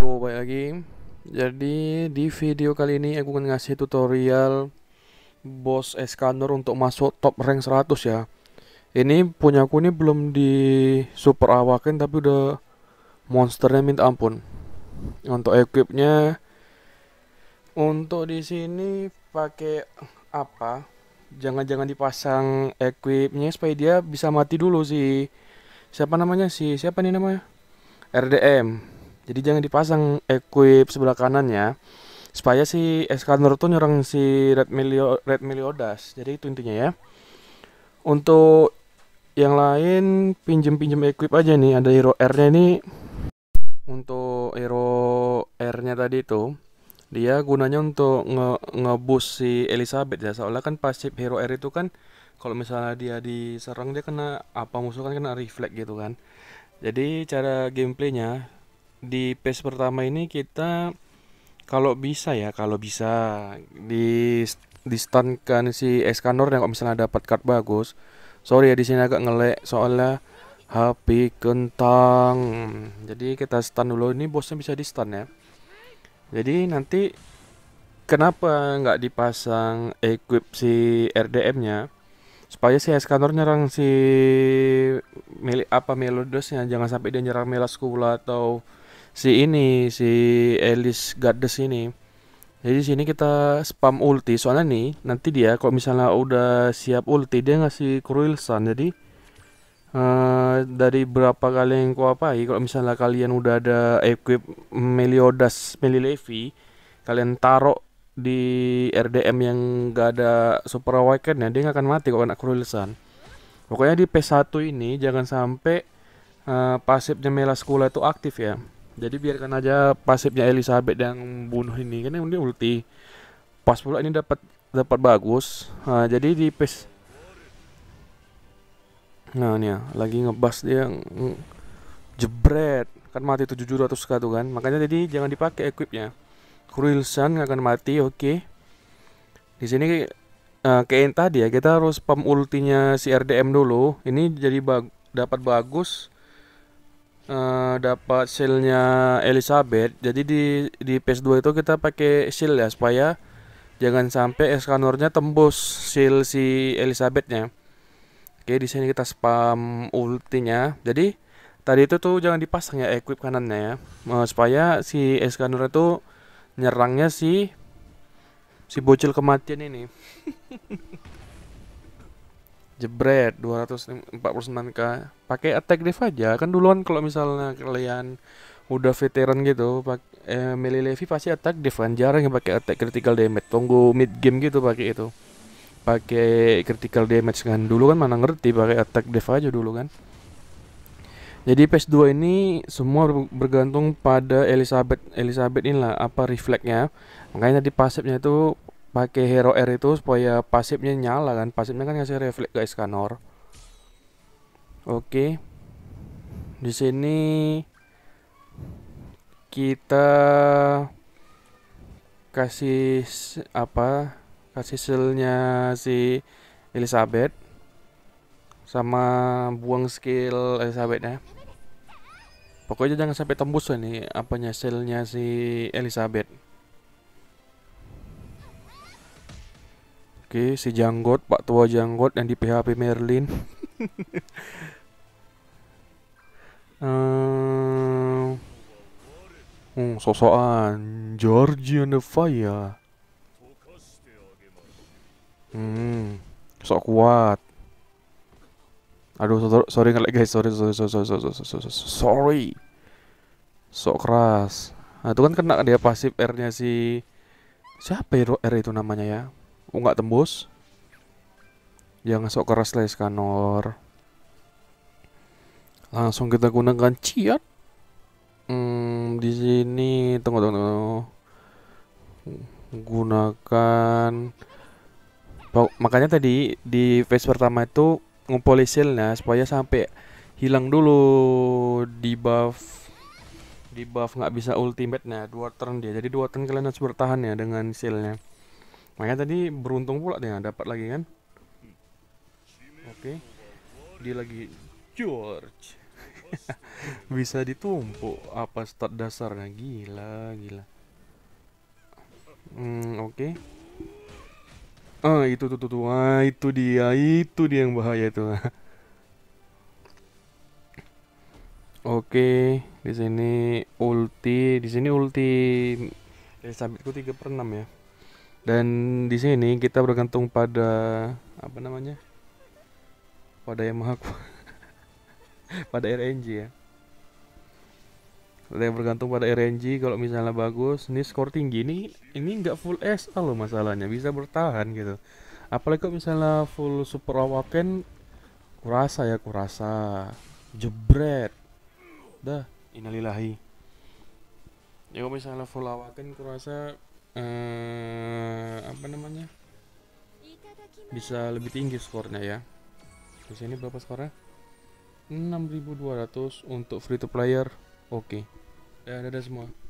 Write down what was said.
Halo baik lagi. Jadi di video kali ini aku akan ngasih tutorial bos Escanor untuk masuk top rank 100 ya. Ini punya aku ini belum di super awakin tapi udah monsternya minta ampun. Untuk equipnya untuk di sini pakai apa? Jangan-jangan dipasang equipnya supaya dia bisa mati dulu sih. Siapa namanya sih? Siapa nih namanya? RDM jadi jangan dipasang equip eh, sebelah kanannya supaya si Escanor tuh nyerang si Red, Melio, Red Meliodas jadi itu intinya ya untuk yang lain pinjem-pinjem equip aja nih ada hero R nya ini untuk hero R nya tadi itu dia gunanya untuk nge ngebus si Elizabeth ya Seolah kan pasif hero R itu kan kalau misalnya dia diserang dia kena apa musuh kan kena reflect gitu kan jadi cara gameplaynya di page pertama ini kita kalau bisa ya kalau bisa di distankan si Escanor yang kalau misalnya dapat card bagus sorry ya di sini agak ngelek soalnya HP kentang jadi kita stun dulu ini bosnya bisa di stun ya jadi nanti kenapa nggak dipasang equip si RDM nya supaya si Escanor nyerang si milik apa Melodosnya jangan sampai dia nyerang Melaskula atau si ini si Elis goddess ini jadi sini kita spam ulti soalnya nih nanti dia kok misalnya udah siap ulti dia ngasih cruel sun jadi uh, dari berapa kali yang ku apai kalau misalnya kalian udah ada equip Meliodas Melilevi kalian taruh di RDM yang gak ada super awaken ya dia gak akan mati kalau kena sun pokoknya di P1 ini jangan sampai uh, pasifnya Melaskula itu aktif ya jadi biarkan aja pasifnya Elizabeth yang bunuh ini kan Ini ulti pas pula ini dapat dapat bagus nah, jadi di pes. nah ini ya lagi ngebas dia yang jebret kan mati 700 k tuh kan makanya jadi jangan dipakai equipnya Kruilsan nggak akan mati oke okay. di sini uh, eh, kayak tadi ya kita harus pump ultinya si RDM dulu ini jadi bag dapat bagus uh, dapat shieldnya Elizabeth. Jadi di di PS2 itu kita pakai shield ya supaya jangan sampai Escanornya tembus shield si Elizabethnya. Oke, di sini kita spam ultinya. Jadi tadi itu tuh jangan dipasang ya equip kanannya ya. Uh, supaya si Escanor itu nyerangnya si si bocil kematian ini. jebret 249k pakai attack dive aja kan duluan kalau misalnya kalian udah veteran gitu pak eh, melee Levi pasti attack dive kan jarang yang pakai attack critical damage tunggu mid game gitu pakai itu pakai critical damage kan dulu kan mana ngerti pakai attack dive aja dulu kan jadi PS2 ini semua bergantung pada Elizabeth Elizabeth inilah apa refleksnya makanya tadi pasifnya itu pakai hero R itu supaya pasifnya nyala kan pasifnya kan ngasih refleks ke Escanor oke di sini kita kasih apa kasih selnya si Elizabeth sama buang skill Elizabeth ya pokoknya jangan sampai tembus ini apanya skillnya si Elizabeth Oke, si Janggot, Pak Tua Janggot yang di PHP Merlin. hmm, hmm, sosokan Georgie the fire. Hmm, sok kuat. Aduh, so sorry ngelek guys, sorry, sorry, sorry, sorry, sorry, sorry, sorry. Sok keras. Nah, itu kan kena dia pasif R-nya si siapa ya R itu namanya ya? Oh nggak tembus Jangan ya, sok keras lah Iskanor Langsung kita gunakan ciat hmm, Di sini Tunggu tunggu tunggu Gunakan Makanya tadi di phase pertama itu Ngumpul isilnya supaya sampai hilang dulu di buff di buff nggak bisa ultimate nya dua turn dia jadi dua turn kalian harus bertahan ya dengan silnya. Makanya tadi beruntung pula dia dapat lagi kan. Oke. Okay. Dia lagi George. Bisa ditumpuk apa start dasarnya gila gila. Hmm, oke. Okay. Ah, itu tuh tuh. Ah, itu dia. Itu dia yang bahaya itu. oke, okay, di sini ulti, di sini ulti Elizabethku 3/6 ya. Dan di sini kita bergantung pada apa namanya? Pada yang maha pada RNG ya. Kita bergantung pada RNG kalau misalnya bagus, ini skor tinggi ini ini nggak full S loh masalahnya, bisa bertahan gitu. Apalagi kalau misalnya full super awaken kurasa ya kurasa jebret dah inalilahi ya kalau misalnya full awaken kurasa uh, apa namanya bisa lebih tinggi skornya ya di sini berapa skornya 6200 untuk free to player oke okay. ya ada semua